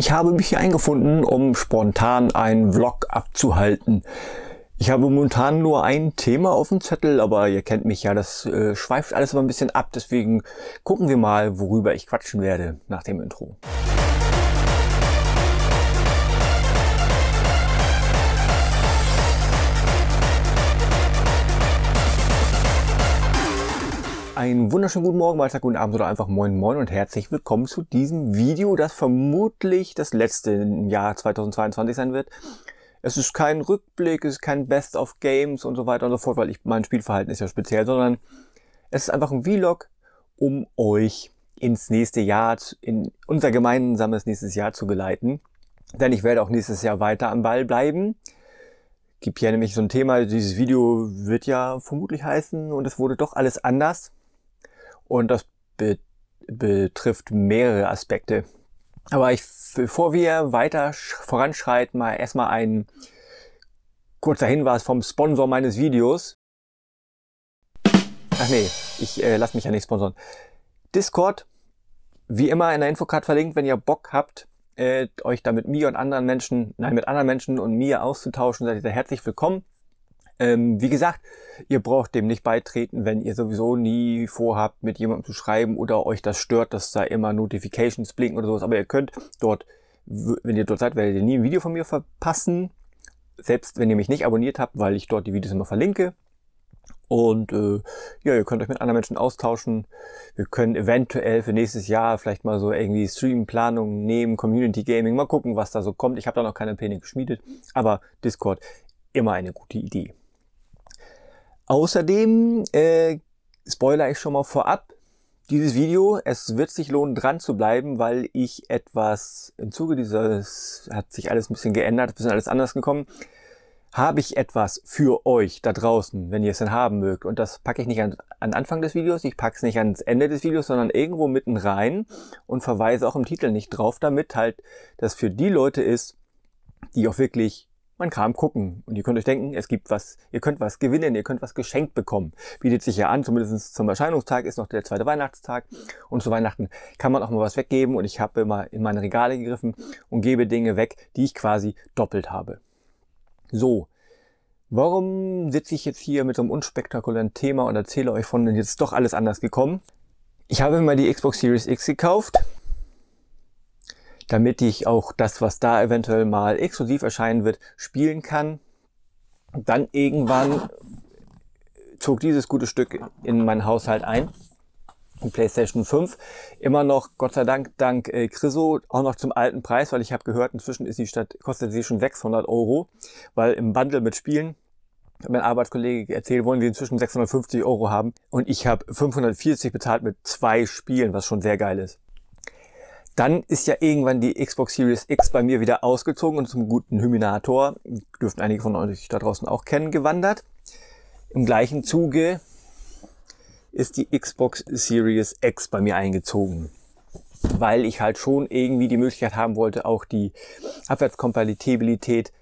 Ich habe mich hier eingefunden, um spontan einen Vlog abzuhalten. Ich habe momentan nur ein Thema auf dem Zettel, aber ihr kennt mich ja, das äh, schweift alles immer ein bisschen ab. Deswegen gucken wir mal, worüber ich quatschen werde nach dem Intro. Einen wunderschönen guten Morgen, Mittag, guten Abend oder einfach Moin Moin und herzlich willkommen zu diesem Video, das vermutlich das letzte im Jahr 2022 sein wird. Es ist kein Rückblick, es ist kein Best of Games und so weiter und so fort, weil ich, mein Spielverhalten ist ja speziell, sondern es ist einfach ein Vlog, um euch ins nächste Jahr, in unser gemeinsames nächstes Jahr zu geleiten. Denn ich werde auch nächstes Jahr weiter am Ball bleiben gibt hier nämlich so ein Thema, dieses Video wird ja vermutlich heißen und es wurde doch alles anders. Und das be betrifft mehrere Aspekte. Aber ich, bevor wir weiter voranschreiten, mal erstmal ein kurzer Hinweis vom Sponsor meines Videos. Ach nee, ich äh, lasse mich ja nicht sponsern. Discord, wie immer in der Infocard verlinkt, wenn ihr Bock habt, äh, euch da mit mir und anderen Menschen, nein, mit anderen Menschen und mir auszutauschen, seid ihr sehr herzlich willkommen. Ähm, wie gesagt, ihr braucht dem nicht beitreten, wenn ihr sowieso nie vorhabt, mit jemandem zu schreiben oder euch das stört, dass da immer Notifications blinken oder sowas. Aber ihr könnt dort, wenn ihr dort seid, werdet ihr nie ein Video von mir verpassen. Selbst wenn ihr mich nicht abonniert habt, weil ich dort die Videos immer verlinke. Und äh, ja, ihr könnt euch mit anderen Menschen austauschen. Wir können eventuell für nächstes Jahr vielleicht mal so irgendwie stream nehmen, Community Gaming, mal gucken, was da so kommt. Ich habe da noch keine Pläne geschmiedet, aber Discord immer eine gute Idee. Außerdem, äh, spoiler ich schon mal vorab, dieses Video, es wird sich lohnen, dran zu bleiben, weil ich etwas im Zuge dieses, hat sich alles ein bisschen geändert, ein bisschen alles anders gekommen, habe ich etwas für euch da draußen, wenn ihr es denn haben mögt. Und das packe ich nicht an, an Anfang des Videos, ich packe es nicht ans Ende des Videos, sondern irgendwo mitten rein und verweise auch im Titel nicht drauf, damit halt das für die Leute ist, die auch wirklich man kam gucken. Und ihr könnt euch denken, es gibt was, ihr könnt was gewinnen, ihr könnt was geschenkt bekommen. Bietet sich ja an, zumindest zum Erscheinungstag ist noch der zweite Weihnachtstag. Und zu Weihnachten kann man auch mal was weggeben. Und ich habe immer in meine Regale gegriffen und gebe Dinge weg, die ich quasi doppelt habe. So. Warum sitze ich jetzt hier mit so einem unspektakulären Thema und erzähle euch von, denn jetzt ist doch alles anders gekommen? Ich habe mir mal die Xbox Series X gekauft damit ich auch das, was da eventuell mal exklusiv erscheinen wird, spielen kann. Dann irgendwann zog dieses gute Stück in meinen Haushalt ein. Die PlayStation 5 immer noch, Gott sei Dank, dank äh, Criso auch noch zum alten Preis, weil ich habe gehört, inzwischen ist die Stadt, kostet sie schon 600 Euro, weil im Bundle mit Spielen mein Arbeitskollege erzählt, wollen sie inzwischen 650 Euro haben. Und ich habe 540 bezahlt mit zwei Spielen, was schon sehr geil ist. Dann ist ja irgendwann die Xbox Series X bei mir wieder ausgezogen und zum guten Hyminator, dürften einige von euch da draußen auch kennen, gewandert. Im gleichen Zuge ist die Xbox Series X bei mir eingezogen, weil ich halt schon irgendwie die Möglichkeit haben wollte, auch die Abwärtskompatibilität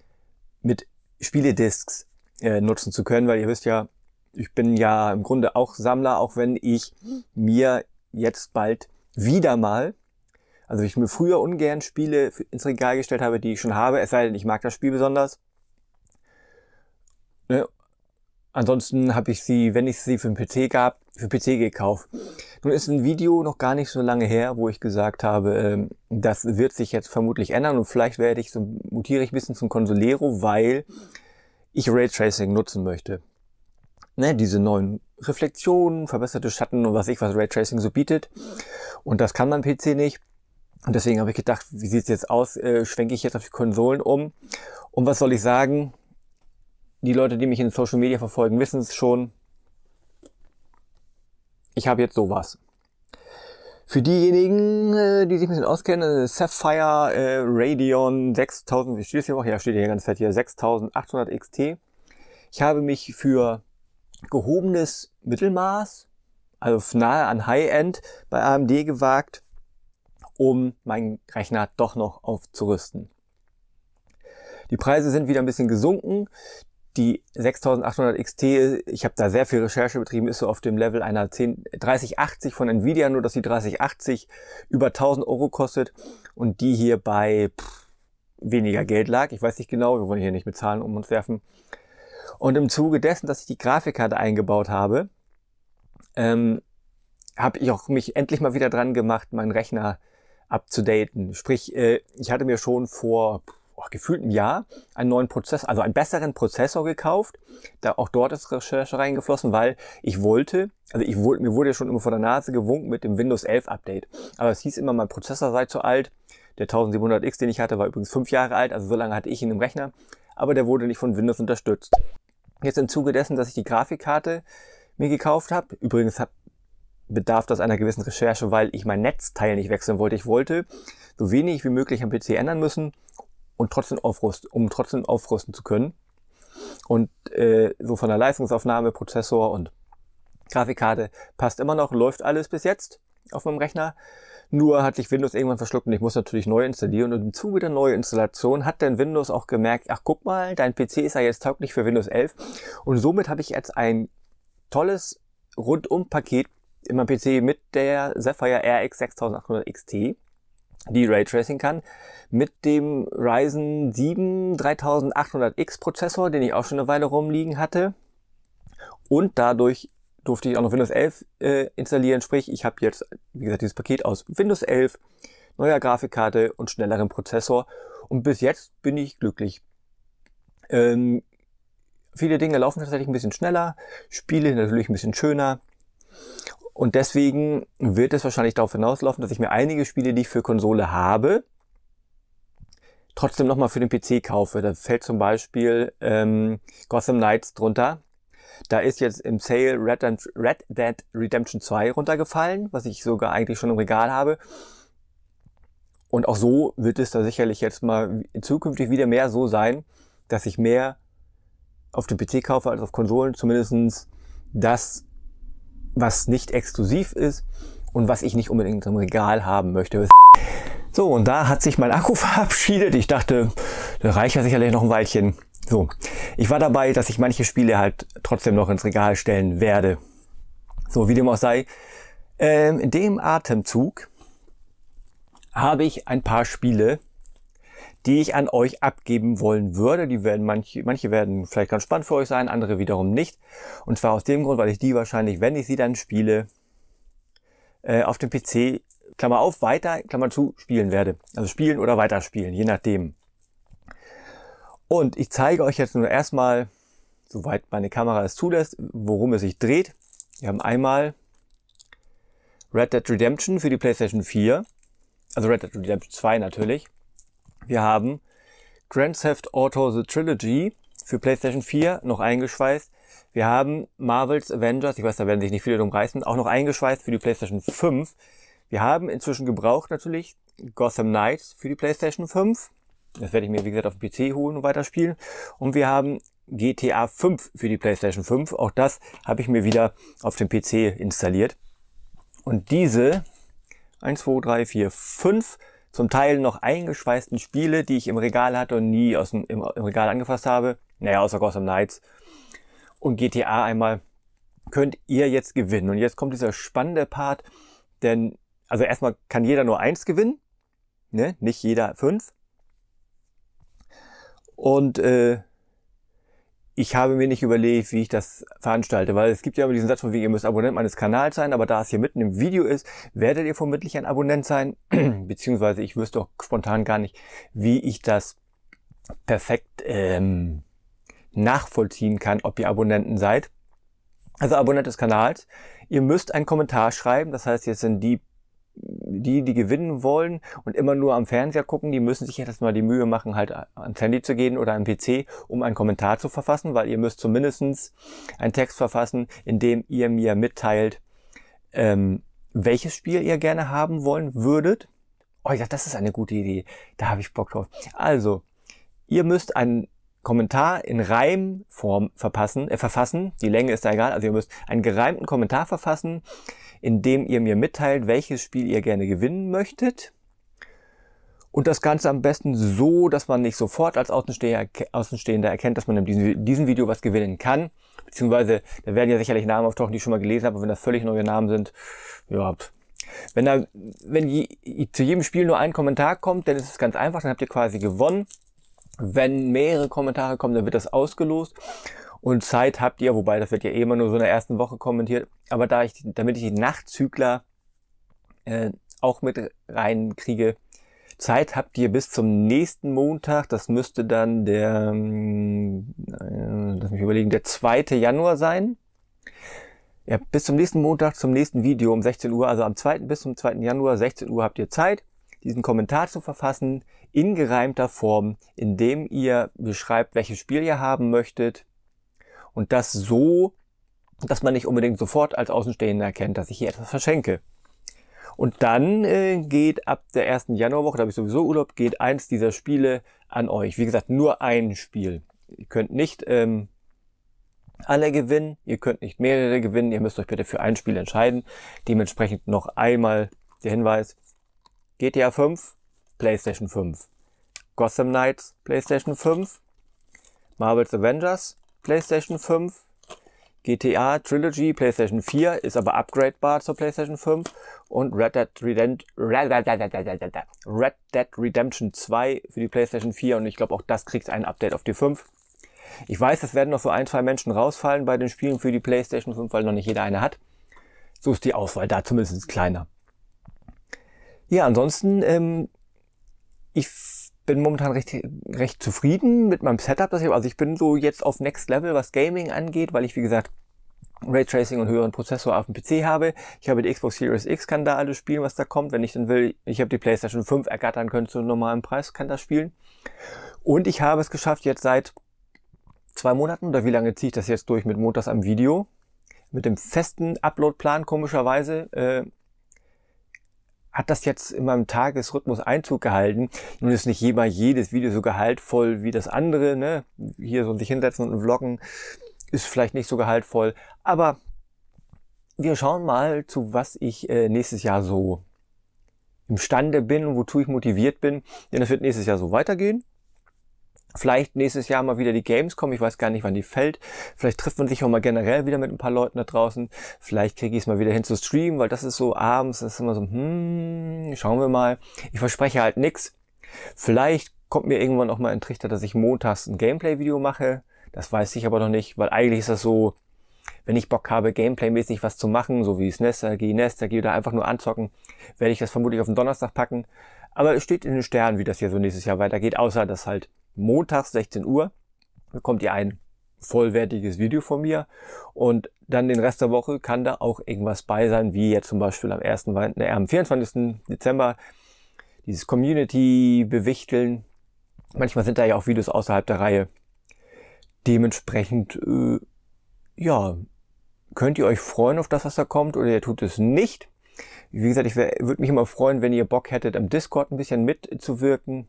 mit Spieledisks äh, nutzen zu können, weil ihr wisst ja, ich bin ja im Grunde auch Sammler, auch wenn ich mir jetzt bald wieder mal also ich mir früher ungern Spiele ins Regal gestellt habe, die ich schon habe, es sei denn, ich mag das Spiel besonders. Ne? Ansonsten habe ich sie, wenn ich sie für den PC gab, für PC gekauft. Nun ist ein Video noch gar nicht so lange her, wo ich gesagt habe, ähm, das wird sich jetzt vermutlich ändern und vielleicht werde ich so, mutiere ich ein bisschen zum Consolero, weil ich Raytracing nutzen möchte. Ne, diese neuen Reflexionen, verbesserte Schatten und was ich, was Raytracing so bietet. Und das kann mein PC nicht. Und deswegen habe ich gedacht, wie sieht es jetzt aus? Äh, schwenke ich jetzt auf die Konsolen um? Und was soll ich sagen? Die Leute, die mich in Social Media verfolgen, wissen es schon. Ich habe jetzt sowas. Für diejenigen, äh, die sich ein bisschen auskennen, äh, Sapphire äh, Radeon 6000, wie steht es hier auch? Ja, steht hier ganz fett hier, 6800 XT. Ich habe mich für gehobenes Mittelmaß, also nahe an High-End bei AMD gewagt um meinen Rechner doch noch aufzurüsten. Die Preise sind wieder ein bisschen gesunken. Die 6800 XT, ich habe da sehr viel Recherche betrieben, ist so auf dem Level einer 10, 3080 von Nvidia, nur dass die 3080 über 1000 Euro kostet und die hier bei pff, weniger Geld lag. Ich weiß nicht genau, wir wollen hier nicht mit Zahlen um uns werfen. Und im Zuge dessen, dass ich die Grafikkarte eingebaut habe, ähm, habe ich auch mich endlich mal wieder dran gemacht, meinen Rechner abzudaten. Sprich, äh, ich hatte mir schon vor oh, gefühlt einem Jahr einen neuen Prozess, also einen besseren Prozessor gekauft. Da auch dort ist Recherche reingeflossen, weil ich wollte, also ich wollte, mir wurde ja schon immer vor der Nase gewunken mit dem Windows 11 Update. Aber es hieß immer, mein Prozessor sei zu alt. Der 1700X, den ich hatte, war übrigens fünf Jahre alt, also so lange hatte ich ihn im Rechner. Aber der wurde nicht von Windows unterstützt. Jetzt im Zuge dessen, dass ich die Grafikkarte mir gekauft habe, übrigens habe bedarf das einer gewissen Recherche, weil ich mein Netzteil nicht wechseln wollte. Ich wollte so wenig wie möglich am PC ändern müssen und trotzdem aufrüsten, um trotzdem aufrüsten zu können. Und äh, so von der Leistungsaufnahme, Prozessor und Grafikkarte passt immer noch, läuft alles bis jetzt auf meinem Rechner. Nur hat sich Windows irgendwann verschluckt und ich muss natürlich neu installieren. Und im Zuge der Neuinstallation hat dann Windows auch gemerkt, ach guck mal, dein PC ist ja jetzt tauglich für Windows 11. Und somit habe ich jetzt ein tolles Rundum-Paket in meinem PC mit der Sapphire RX 6800 XT, die Raytracing kann, mit dem Ryzen 7 3800X Prozessor, den ich auch schon eine Weile rumliegen hatte. Und dadurch durfte ich auch noch Windows 11 äh, installieren. Sprich, ich habe jetzt, wie gesagt, dieses Paket aus Windows 11, neuer Grafikkarte und schnelleren Prozessor. Und bis jetzt bin ich glücklich. Ähm, viele Dinge laufen tatsächlich ein bisschen schneller, Spiele natürlich ein bisschen schöner. Und deswegen wird es wahrscheinlich darauf hinauslaufen, dass ich mir einige Spiele, die ich für Konsole habe, trotzdem nochmal für den PC kaufe. Da fällt zum Beispiel ähm, Gotham Knights drunter. Da ist jetzt im Sale Red, Red Dead Redemption 2 runtergefallen, was ich sogar eigentlich schon im Regal habe. Und auch so wird es da sicherlich jetzt mal zukünftig wieder mehr so sein, dass ich mehr auf dem PC kaufe als auf Konsolen. Zumindestens das was nicht exklusiv ist und was ich nicht unbedingt im Regal haben möchte. So, und da hat sich mein Akku verabschiedet. Ich dachte, das reicht ja sicherlich noch ein Weilchen. So, ich war dabei, dass ich manche Spiele halt trotzdem noch ins Regal stellen werde. So, wie dem auch sei. Ähm, in dem Atemzug habe ich ein paar Spiele die ich an euch abgeben wollen würde. Die werden manche, manche werden vielleicht ganz spannend für euch sein, andere wiederum nicht. Und zwar aus dem Grund, weil ich die wahrscheinlich, wenn ich sie dann spiele, äh, auf dem PC, Klammer auf, weiter, Klammer zu, spielen werde. Also spielen oder weiterspielen, je nachdem. Und ich zeige euch jetzt nur erstmal, soweit meine Kamera es zulässt, worum es sich dreht. Wir haben einmal Red Dead Redemption für die PlayStation 4. Also Red Dead Redemption 2 natürlich. Wir haben Grand Theft Auto The Trilogy für PlayStation 4 noch eingeschweißt. Wir haben Marvel's Avengers, ich weiß, da werden sich nicht viele drum reißen, auch noch eingeschweißt für die PlayStation 5. Wir haben inzwischen gebraucht natürlich Gotham Knights für die PlayStation 5. Das werde ich mir, wie gesagt, auf den PC holen und weiterspielen. Und wir haben GTA 5 für die PlayStation 5. Auch das habe ich mir wieder auf dem PC installiert. Und diese 1, 2, 3, 4, 5 zum Teil noch eingeschweißten Spiele, die ich im Regal hatte und nie aus dem, im, im Regal angefasst habe, naja, außer Gotham Knights und GTA einmal, könnt ihr jetzt gewinnen. Und jetzt kommt dieser spannende Part, denn, also erstmal kann jeder nur eins gewinnen, ne? nicht jeder fünf. Und äh, ich habe mir nicht überlegt, wie ich das veranstalte, weil es gibt ja immer diesen Satz von wie ihr müsst Abonnent meines Kanals sein, aber da es hier mitten im Video ist, werdet ihr vermutlich ein Abonnent sein, beziehungsweise ich wüsste auch spontan gar nicht, wie ich das perfekt ähm, nachvollziehen kann, ob ihr Abonnenten seid. Also Abonnent des Kanals. Ihr müsst einen Kommentar schreiben, das heißt, jetzt sind die die, die gewinnen wollen und immer nur am Fernseher gucken, die müssen sich erstmal die Mühe machen, halt ans Handy zu gehen oder am PC, um einen Kommentar zu verfassen, weil ihr müsst zumindest einen Text verfassen, in dem ihr mir mitteilt, ähm, welches Spiel ihr gerne haben wollen würdet. Oh ja, das ist eine gute Idee. Da habe ich Bock drauf. Also, ihr müsst einen Kommentar in Reimform verpassen, äh, verfassen. Die Länge ist da egal. Also ihr müsst einen gereimten Kommentar verfassen, indem ihr mir mitteilt, welches Spiel ihr gerne gewinnen möchtet. Und das Ganze am besten so, dass man nicht sofort als Außenstehender erkennt, dass man in diesem, diesem Video was gewinnen kann. Beziehungsweise, da werden ja sicherlich Namen auftauchen, die ich schon mal gelesen habe, aber wenn das völlig neue Namen sind, ja, wenn da, wenn je, zu jedem Spiel nur ein Kommentar kommt, dann ist es ganz einfach, dann habt ihr quasi gewonnen. Wenn mehrere Kommentare kommen, dann wird das ausgelost. Und Zeit habt ihr, wobei das wird ja eh immer nur so in der ersten Woche kommentiert, aber da ich, damit ich die Nachtzügler äh, auch mit reinkriege, Zeit habt ihr bis zum nächsten Montag, das müsste dann der, äh, lass mich überlegen, der 2. Januar sein. Ja, bis zum nächsten Montag, zum nächsten Video um 16 Uhr, also am 2. bis zum 2. Januar, 16 Uhr habt ihr Zeit, diesen Kommentar zu verfassen, in gereimter Form, indem ihr beschreibt, welches Spiel ihr haben möchtet, und das so, dass man nicht unbedingt sofort als Außenstehender erkennt, dass ich hier etwas verschenke. Und dann äh, geht ab der ersten Januarwoche, da habe ich sowieso Urlaub, geht eins dieser Spiele an euch. Wie gesagt, nur ein Spiel. Ihr könnt nicht ähm, alle gewinnen, ihr könnt nicht mehrere gewinnen, ihr müsst euch bitte für ein Spiel entscheiden. Dementsprechend noch einmal der Hinweis, GTA 5, PlayStation 5, Gotham Knights, PlayStation 5, Marvel's Avengers, PlayStation 5. GTA Trilogy, PlayStation 4, ist aber upgradebar zur PlayStation 5. Und Red Dead, Redempt Red Dead Redemption 2 für die PlayStation 4. Und ich glaube, auch das kriegt ein Update auf die 5. Ich weiß, es werden noch so ein, zwei Menschen rausfallen bei den Spielen für die PlayStation 5, weil noch nicht jeder eine hat. So ist die Auswahl da zumindest kleiner. Ja, ansonsten, ähm, ich bin momentan recht, recht zufrieden mit meinem Setup. Das ich, also ich bin so jetzt auf Next Level, was Gaming angeht, weil ich, wie gesagt, Raytracing und höheren Prozessor auf dem PC habe. Ich habe die Xbox Series X, kann da alles spielen, was da kommt. Wenn ich dann will, ich habe die PlayStation 5 ergattern können zu einem normalen Preis, kann das spielen. Und ich habe es geschafft, jetzt seit zwei Monaten, oder wie lange ziehe ich das jetzt durch mit Montags am Video, mit dem festen Upload-Plan komischerweise, äh, hat das jetzt in meinem Tagesrhythmus Einzug gehalten. Nun ist nicht jemand jedes Video so gehaltvoll wie das andere. Ne? Hier so sich hinsetzen und vloggen ist vielleicht nicht so gehaltvoll. Aber wir schauen mal, zu was ich äh, nächstes Jahr so imstande bin und wozu ich motiviert bin. Denn es wird nächstes Jahr so weitergehen. Vielleicht nächstes Jahr mal wieder die Gamescom, ich weiß gar nicht, wann die fällt. Vielleicht trifft man sich auch mal generell wieder mit ein paar Leuten da draußen. Vielleicht kriege ich es mal wieder hin zu streamen, weil das ist so abends, das ist immer so, hm, schauen wir mal. Ich verspreche halt nix. Vielleicht kommt mir irgendwann auch mal ein Trichter, dass ich montags ein Gameplay-Video mache. Das weiß ich aber noch nicht, weil eigentlich ist das so, wenn ich Bock habe, gameplaymäßig was zu machen, so wie Snestergy, Nestergy oder einfach nur anzocken, werde ich das vermutlich auf den Donnerstag packen. Aber es steht in den Sternen, wie das hier so nächstes Jahr weitergeht, außer dass halt montags 16 Uhr bekommt ihr ein vollwertiges Video von mir und dann den Rest der Woche kann da auch irgendwas bei sein, wie jetzt zum Beispiel am, 1., äh, ne, am 24. Dezember dieses Community-Bewichteln. Manchmal sind da ja auch Videos außerhalb der Reihe. Dementsprechend, äh, ja, könnt ihr euch freuen auf das, was da kommt oder ihr tut es nicht. Wie gesagt, ich würde mich immer freuen, wenn ihr Bock hättet, am Discord ein bisschen mitzuwirken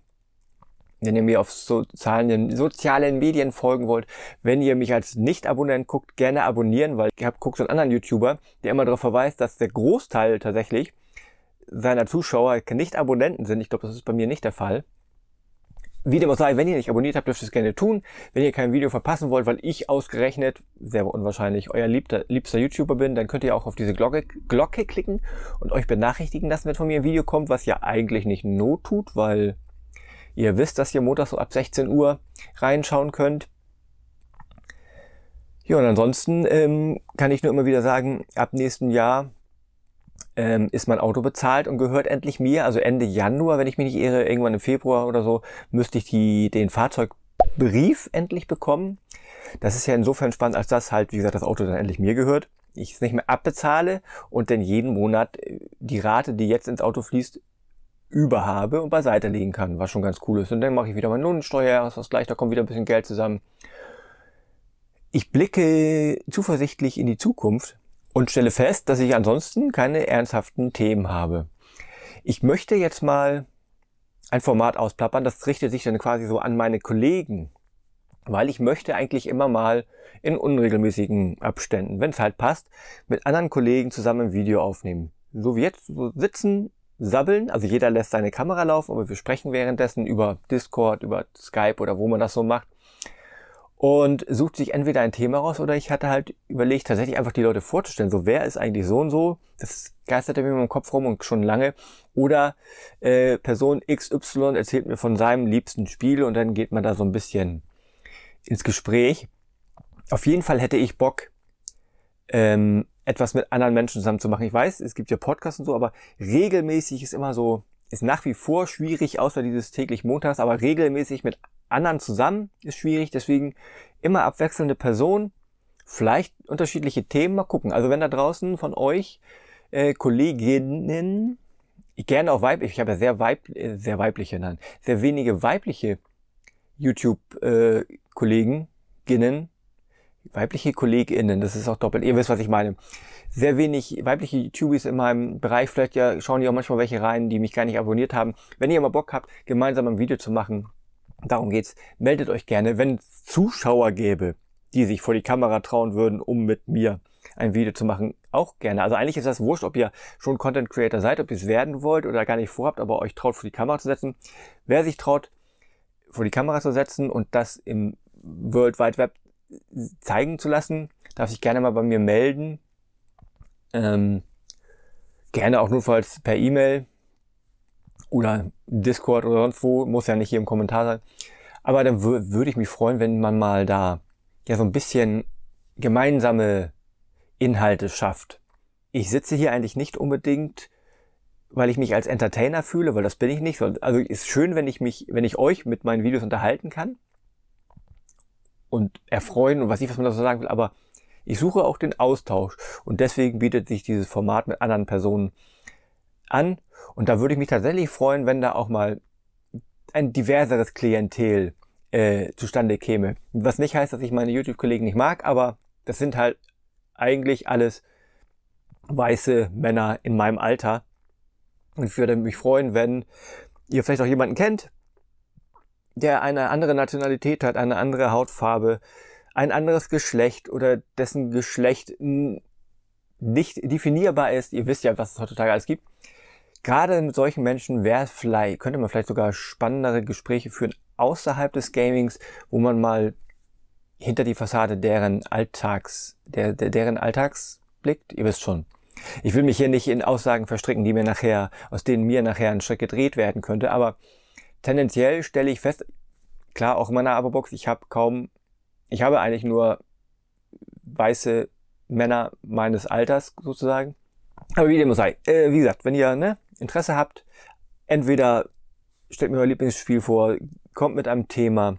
wenn ihr mir auf sozialen, sozialen Medien folgen wollt, wenn ihr mich als Nicht-Abonnent guckt, gerne abonnieren, weil ich habe guckt so einen anderen YouTuber, der immer darauf verweist, dass der Großteil tatsächlich seiner Zuschauer nicht Abonnenten sind. Ich glaube, das ist bei mir nicht der Fall. Wie dem auch sei, wenn ihr nicht abonniert habt, dürft ihr es gerne tun. Wenn ihr kein Video verpassen wollt, weil ich ausgerechnet, sehr unwahrscheinlich, euer liebter, liebster YouTuber bin, dann könnt ihr auch auf diese Glocke, Glocke klicken und euch benachrichtigen lassen, wenn von mir ein Video kommt, was ja eigentlich nicht not tut, weil Ihr wisst, dass ihr montags so ab 16 Uhr reinschauen könnt. Ja, und ansonsten ähm, kann ich nur immer wieder sagen, ab nächsten Jahr ähm, ist mein Auto bezahlt und gehört endlich mir. Also Ende Januar, wenn ich mich nicht irre, irgendwann im Februar oder so, müsste ich die, den Fahrzeugbrief endlich bekommen. Das ist ja insofern spannend, als dass halt, wie gesagt, das Auto dann endlich mir gehört. Ich es nicht mehr abbezahle und dann jeden Monat äh, die Rate, die jetzt ins Auto fließt, über habe und beiseite legen kann, was schon ganz cool ist. Und dann mache ich wieder meine Lohnsteuer, was gleich, da kommt wieder ein bisschen Geld zusammen. Ich blicke zuversichtlich in die Zukunft und stelle fest, dass ich ansonsten keine ernsthaften Themen habe. Ich möchte jetzt mal ein Format ausplappern, das richtet sich dann quasi so an meine Kollegen, weil ich möchte eigentlich immer mal in unregelmäßigen Abständen, wenn es halt passt, mit anderen Kollegen zusammen ein Video aufnehmen. So wie jetzt, so sitzen, sabbeln. Also jeder lässt seine Kamera laufen, aber wir sprechen währenddessen über Discord, über Skype oder wo man das so macht. Und sucht sich entweder ein Thema raus oder ich hatte halt überlegt, tatsächlich einfach die Leute vorzustellen. So, wer ist eigentlich so und so? Das geisterte mir im Kopf rum und schon lange. Oder äh, Person XY erzählt mir von seinem liebsten Spiel und dann geht man da so ein bisschen ins Gespräch. Auf jeden Fall hätte ich Bock, ähm, etwas mit anderen Menschen zusammen zu machen. Ich weiß, es gibt ja Podcasts und so, aber regelmäßig ist immer so, ist nach wie vor schwierig, außer dieses täglich Montags, aber regelmäßig mit anderen zusammen ist schwierig. Deswegen immer abwechselnde Personen, vielleicht unterschiedliche Themen mal gucken. Also wenn da draußen von euch äh, Kolleginnen, ich gerne auch weiblich, ich habe ja sehr, weib, äh, sehr weibliche, nein, sehr wenige weibliche youtube kollegen äh, weibliche KollegInnen, das ist auch doppelt, ihr wisst, was ich meine. Sehr wenig weibliche YouTubies in meinem Bereich, vielleicht ja schauen die auch manchmal welche rein, die mich gar nicht abonniert haben. Wenn ihr mal Bock habt, gemeinsam ein Video zu machen, darum geht's, meldet euch gerne, wenn es Zuschauer gäbe, die sich vor die Kamera trauen würden, um mit mir ein Video zu machen, auch gerne. Also eigentlich ist das wurscht, ob ihr schon Content Creator seid, ob ihr es werden wollt oder gar nicht vorhabt, aber euch traut, vor die Kamera zu setzen. Wer sich traut, vor die Kamera zu setzen und das im World Wide Web zeigen zu lassen, darf sich gerne mal bei mir melden. Ähm, gerne auch notfalls per E-Mail oder Discord oder sonst wo, muss ja nicht hier im Kommentar sein. Aber dann würde ich mich freuen, wenn man mal da ja so ein bisschen gemeinsame Inhalte schafft. Ich sitze hier eigentlich nicht unbedingt, weil ich mich als Entertainer fühle, weil das bin ich nicht. Also ist schön, wenn ich mich, wenn ich euch mit meinen Videos unterhalten kann und erfreuen und was ich, was man da so sagen will, aber ich suche auch den Austausch und deswegen bietet sich dieses Format mit anderen Personen an und da würde ich mich tatsächlich freuen, wenn da auch mal ein diverseres Klientel äh, zustande käme. Was nicht heißt, dass ich meine YouTube-Kollegen nicht mag, aber das sind halt eigentlich alles weiße Männer in meinem Alter. Und ich würde mich freuen, wenn ihr vielleicht auch jemanden kennt, der eine andere Nationalität hat, eine andere Hautfarbe, ein anderes Geschlecht oder dessen Geschlecht nicht definierbar ist, ihr wisst ja, was es heutzutage alles gibt, gerade mit solchen Menschen wäre vielleicht, könnte man vielleicht sogar spannendere Gespräche führen außerhalb des Gamings, wo man mal hinter die Fassade deren Alltags, der, der, deren Alltags blickt, ihr wisst schon. Ich will mich hier nicht in Aussagen verstricken, die mir nachher, aus denen mir nachher ein Schritt gedreht werden könnte, aber tendenziell stelle ich fest, klar, auch in meiner Abo-Box, ich habe kaum, ich habe eigentlich nur weiße Männer meines Alters sozusagen. Aber wie dem auch sei, äh, wie gesagt, wenn ihr ne, Interesse habt, entweder stellt mir euer Lieblingsspiel vor, kommt mit einem Thema.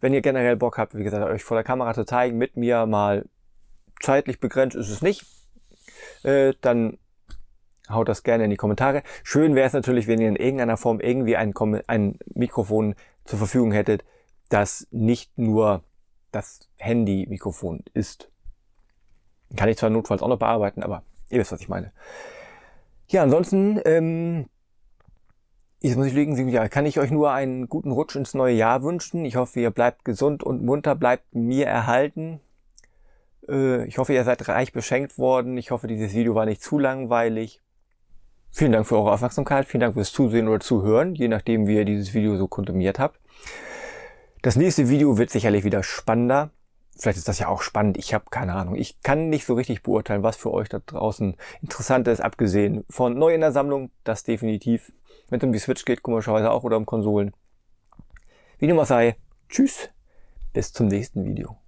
Wenn ihr generell Bock habt, wie gesagt, euch vor der Kamera zu zeigen, mit mir mal zeitlich begrenzt ist es nicht, äh, dann haut das gerne in die Kommentare. Schön wäre es natürlich, wenn ihr in irgendeiner Form irgendwie ein, ein Mikrofon zur Verfügung hättet, das nicht nur das Handy-Mikrofon ist. Kann ich zwar notfalls auch noch bearbeiten, aber ihr wisst, was ich meine. Ja, ansonsten, ähm, jetzt muss ich legen, ja, kann ich euch nur einen guten Rutsch ins neue Jahr wünschen. Ich hoffe, ihr bleibt gesund und munter, bleibt mir erhalten. Äh, ich hoffe, ihr seid reich beschenkt worden. Ich hoffe, dieses Video war nicht zu langweilig. Vielen Dank für eure Aufmerksamkeit, vielen Dank fürs Zusehen oder Zuhören, je nachdem, wie ihr dieses Video so konsumiert habt. Das nächste Video wird sicherlich wieder spannender. Vielleicht ist das ja auch spannend, ich habe keine Ahnung. Ich kann nicht so richtig beurteilen, was für euch da draußen interessant ist, abgesehen von neu in der Sammlung, das definitiv. Wenn es um die Switch geht, komischerweise auch, oder um Konsolen. Wie dem mal sei, tschüss, bis zum nächsten Video.